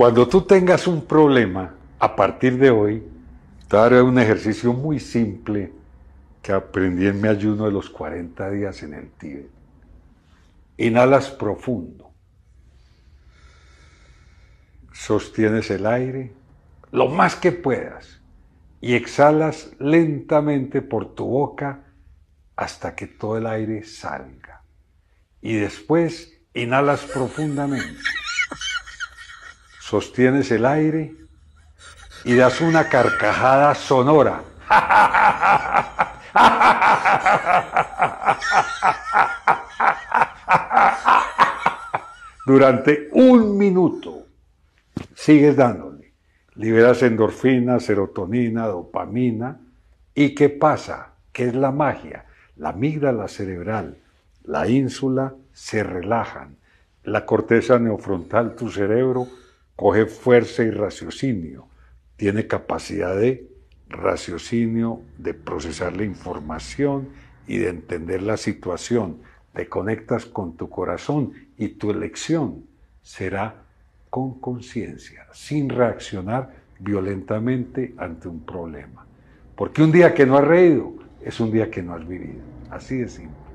Cuando tú tengas un problema, a partir de hoy, te daré un ejercicio muy simple que aprendí en mi ayuno de los 40 días en el Tíbet. Inhalas profundo. Sostienes el aire lo más que puedas y exhalas lentamente por tu boca hasta que todo el aire salga. Y después inhalas profundamente sostienes el aire y das una carcajada sonora. Durante un minuto sigues dándole. Liberas endorfina, serotonina, dopamina. ¿Y qué pasa? ¿Qué es la magia? La amígdala cerebral, la ínsula se relajan. La corteza neofrontal, tu cerebro, coge fuerza y raciocinio, tiene capacidad de raciocinio, de procesar la información y de entender la situación. Te conectas con tu corazón y tu elección será con conciencia, sin reaccionar violentamente ante un problema. Porque un día que no has reído es un día que no has vivido. Así de simple.